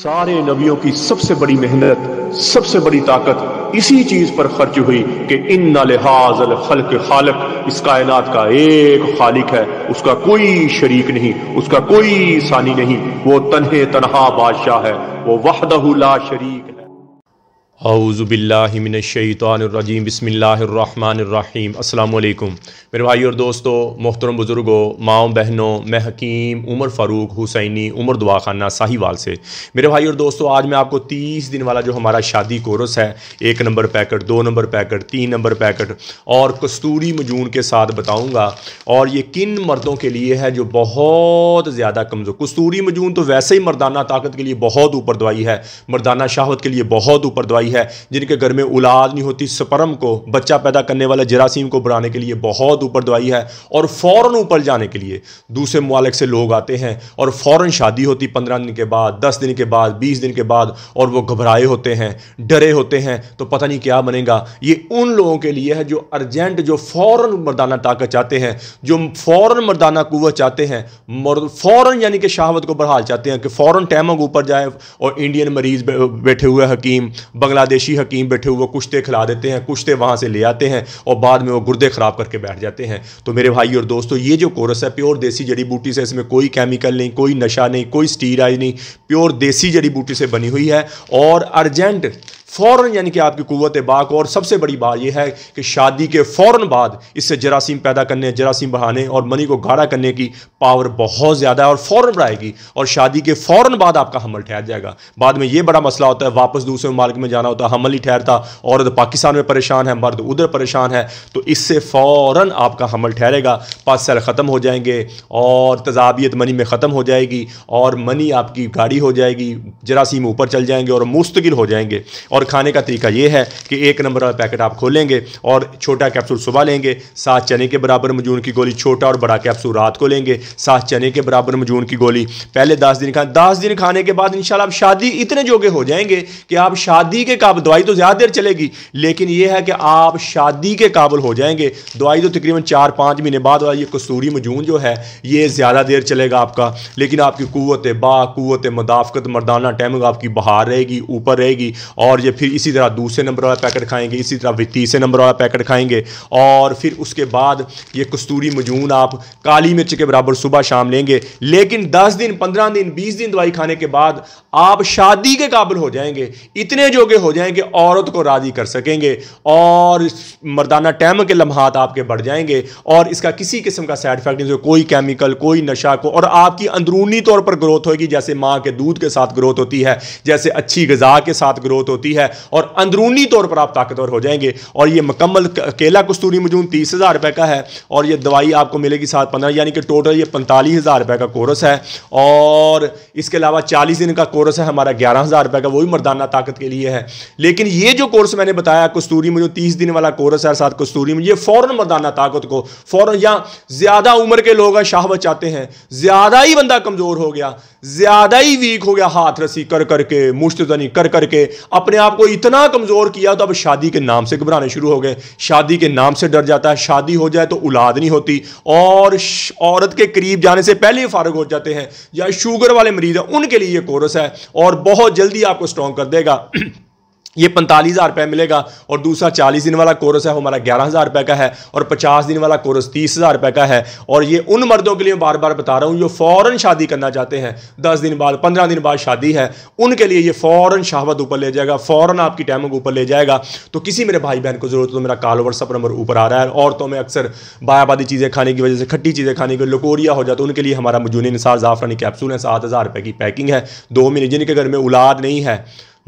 सारे नबियों की सबसे बड़ी मेहनत सबसे बड़ी ताकत इसी चीज पर खर्च हुई कि इन अल खलक खालक इस कायनात का एक खालिक है उसका कोई शरीक नहीं उसका कोई सानी नहीं वो तनहे तनहा बादशाह है वो वहदहुला शरीक है आउज़ुबिल्लिमिनशैतानरजीम बसमीम अल्लाम मेरे भाई और दोस्तों मोहतरम बुज़ुर्गो माओ बहनों मैं हकीम उमर फ़ारूक हुसैनी उमर खाना साहिवाल से मेरे भाई और दोस्तों आज मैं आपको तीस दिन वाला जो हमारा शादी कोरस है एक नंबर पैकेट दो नंबर पैकेट तीन नंबर पैकेट और कस्तूरी मजून के साथ बताऊँगा और ये किन मर्दों के लिए है जो बहुत ज़्यादा कमज़ोर कस्तूरी मजून तो वैसे ही मर्दाना ताकत के लिए बहुत ऊपर दवाई है मर्दाना शहावत के लिए बहुत ऊपर दवाई हुई है जिनके घर में उलाद नहीं होती स्पर्म को बच्चा पैदा करने वाले जरासीम को बढ़ाने के लिए बहुत ऊपर दवाई है और फ़ौर ऊपर जाने के लिए दूसरे ममालिक से लोग आते हैं और फ़ौर शादी होती पंद्रह दिन के बाद दस दिन के बाद बीस दिन के बाद और वो घबराए होते हैं डरे होते हैं तो पता नहीं क्या बनेगा ये उन लोगों के लिए है जो अर्जेंट जो फ़ौर मर्दाना ताकत चाहते हैं जो फ़ौर मर्दाना कुत चाहते हैं फ़ौर यानी कि शहावत को बरहाल चाहते हैं कि फ़ौर टैमों के ऊपर जाए और इंडियन मरीज़ बैठे हुए हकीम बंगला बांग्लादेशी हकीम बैठे हुए कुश्ते खिला देते हैं कुश्ते वहाँ से ले आते हैं और बाद में वो गुर्दे ख़राब करके बैठ जाते हैं तो मेरे भाई और दोस्तों ये जो कोरस है प्योर देसी जड़ी बूटी से इसमें कोई केमिकल नहीं कोई नशा नहीं कोई स्टीराइज नहीं प्योर देसी जड़ी बूटी से बनी हुई है और अर्जेंट फौरन यानी कि आपकी कुत बाक और सबसे बड़ी बात यह है कि शादी के फौरन बाद इससे जरासीम पैदा करने जरासीम बढ़ाने और मनी को गाढ़ा करने की पावर बहुत ज़्यादा है और फौरन बढ़ाएगी और शादी के फौरन बाद आपका हमल ठहर जाएगा बाद में ये बड़ा मसला होता है वापस दूसरे मालिक में जाना होता है हमल ही ठहरता औरत पाकिस्तान में परेशान है मर्द उधर परेशान है तो इससे फौरन आपका हमल ठहरेगा साल ख़त्म हो जाएंगे और तजाबियत मनी में ख़त्म हो जाएगी और मनी आपकी गाड़ी हो जाएगी जरासीम ऊपर चल जाएंगे और मुस्तकिल हो जाएंगे और और खाने का तरीका यह है कि एक नंबर वाला पैकेट आप खोलेंगे और छोटा कैप्सूल सुबह लेंगे सात चने के बराबर मजून की गोली छोटा और बड़ा कैप्सूल रात को लेंगे सात चने के बराबर मजून की गोली पहले दस दिन खाएं दस दिन खाने के बाद इन आप शादी इतने जोगे हो जाएंगे कि आप शादी के काबिल दवाई तो ज़्यादा देर चलेगी लेकिन यह है कि आप शादी के काबिल हो जाएंगे दवाई तो तकरीबन चार पाँच महीने बाद वाला ये कसूरी मजून जो है ये ज़्यादा देर चलेगा आपका लेकिन आपकी कुत बा क़वत मदाफ़त मर्दाना टाइमिंग आपकी बाहर रहेगी ऊपर रहेगी और खाइए फिर इसी तरह दूसरे नंबर वाला पैकेट खाएंगे इसी तरह फिर तीसरे नंबर वाला पैकेट खाएंगे और फिर उसके बाद ये कस्तूरी मजून आप काली मिर्च के बराबर सुबह शाम लेंगे लेकिन दस दिन पंद्रह दिन बीस दिन दवाई खाने के बाद आप शादी के काबिल हो जाएंगे इतने जोगे हो जाएंगे औरत को राज़ी कर सकेंगे और मर्दाना टैम के लम्हात आपके बढ़ जाएंगे और इसका किसी किस्म का साइड इफेक्ट नहीं कोई केमिकल कोई नशा को और आपकी अंदरूनी तौर पर ग्रोथ होगी जैसे माँ के दूध के साथ ग्रोथ होती है जैसे अच्छी गज़ा के साथ ग्रोथ होती है और अंदरूनी तौर पर आप ताकतवर हो जाएंगे और ये मुकम्मल केला कस्तूरी मजून तीस हज़ार रुपये का है और ये दवाई आपको मिलेगी सात पंद्रह यानी कि टोटल ये पैंतालीस हज़ार रुपये का कोर्स है और इसके अलावा चालीस दिन का कोर्स कोर्स है हमारा ग्यारह हज़ार रुपये का वो भी मर्दाना ताकत के लिए है लेकिन ये जो कोर्स मैंने बताया कस्तूरी में जो तीस दिन वाला कोर्स है साथ कस्तूरी में ये फ़ौरन मर्दाना ताकत को फ़ौर या ज़्यादा उम्र के लोग हैं शाह बचाते हैं ज़्यादा ही बंदा कमज़ोर हो गया ज़्यादा ही वीक हो गया हाथ रसी कर करके मुश्तनी कर करके अपने आप को इतना कमज़ोर किया तो अब शादी के नाम से घबराने शुरू हो गए शादी के नाम से डर जाता है शादी हो जाए तो औलाद नहीं होती और औरत के करीब जाने से पहले ही फारग हो जाते हैं या शुगर वाले मरीज हैं उनके लिए ये कोर्स है है और बहुत जल्दी आपको स्ट्रांग कर देगा ये पैंतालीस हज़ार रुपये मिलेगा और दूसरा चालीस दिन वाला कोर्स है हमारा ग्यारह हज़ार रुपये का है और पचास दिन वाला कोर्स तीस हज़ार रुपये का है और ये उन मर्दों के लिए बार बार बता रहा हूँ जो फ़ौरन शादी करना चाहते हैं दस दिन बाद पंद्रह दिन बाद शादी है उनके लिए ये फ़ौरन शहावत ऊपर ले जाएगा फ़ौरन आपकी टाइमिंग ऊपर ले जाएगा तो किसी मेरे भाई बहन को ज़रूरत तो मेरा कॉल व्हाट्सअप नंबर ऊपर आ रहा है औरतों में अक्सर बायाबादी चीज़ें खाने की वजह से खट्टी चीज़ें खाने की लकोरिया हो जाता है उनके लिए हमारा मजूनी निसार ज़ाफ़रानी कैप्सूल है सात हज़ार रुपये की पैकिंग है दो महीने जिनके घर में उलाद नहीं है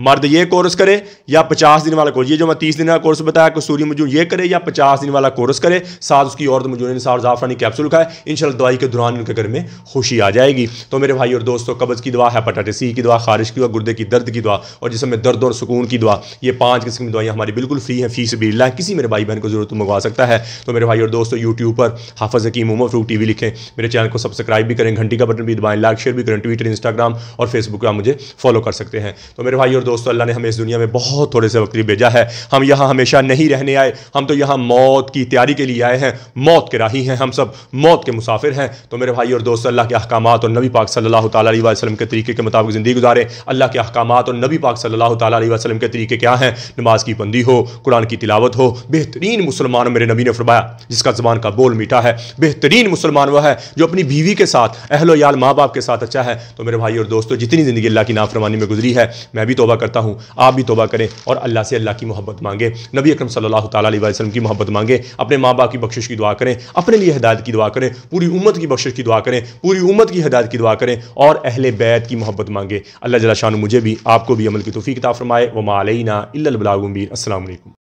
मर्द ये कोर्स करे या पचास दिन वाला कोर्स ये जो मैं तीस दिन वाला कोर्स बताया सूर्य मजून ये करे या पचास दिन वाला कोर्स करे साथ उसकी औरत मजून ने जाफरानी कैप्सूल खाए इन दवाई के दौरान उनके घर में खुशी आ जाएगी तो मेरे भाई और दोस्तों कब्ज़ की दवा हैपाटाटिस सी की दवा खारिश की दवा गुर्दे की दर्द की दवा और जिसमें दर्द और सुकून की दवा ये पाँच किस्म की दवाइयाँ हमारी बिल्कुल फ्री हैं फीस भी लाएँ किसी मेरे भाई बहन को जरूरत मंगवा सकता है तो मेरे भाई और दोस्तों यूट्यूब पर हाफज हकीम उमर फ्रू टी वी लिखें मेरे चैनल को सब्सक्राइब भी करें घंटी का बटन भी दबाएँ लाइक शेयर भी करें ट्विटर इंस्टाग्राम और फेसबुक पर मुझे फॉलो कर सकते हैं तो मेरे भाई और दोस्तों अल्लाह ने हमें इस दुनिया में बहुत थोड़े से वक्त लिए भेजा है हम यहाँ हमेशा नहीं रहने आए हम तो यहाँ मौत की तैयारी के लिए आए हैं मौत के राही हैं हम सब मौत के मुसाफिर हैं तो मेरे भाई और दोस्त अल्लाह के अहकाम और नबी पाक सल्ला तसलम के तरीके के मुताबिक ज़िंदगी गुजारें अल्लाह के अहकाम और नबी पाक सल्ला तसलम के तरीके क्या हैं नमाज की बंदी हो कुरान की तिलावत हो बेहतरीन मुसलमान मेरे नबी ने फरमाया जिसका ज़बान का बोल मीठा है बेहतरीन मुसलमान वह है जो अपनी बीवी के साथ अहलो याल माँ बाप के साथ अच्छा है तो मेरे भाई और दोस्तों जितनी ज़िंदगी अल्लाह की नाफरमानी में गुजरी है मैं भी तोबा करता हूँ आप भी तोबा करें और अल्लाह से अल्लाह की मोहब्बत मांगे नबी अक्रम सल्लल्लाहु की मोहब्बत मांगे अपने माँ बाप की बख्शिश की दुआ करें अपने लिए हदायत की दुआ करें पूरी उम्मत की बख्शिश की दुआ करें पूरी उम्मत की हदायत की दुआ करें और अहल बैत की मोहब्बत मांगे अल्लाह जला शाह मुझे भी आपको भी अमल की तोफ़ी किताब फरमाए व मालना असल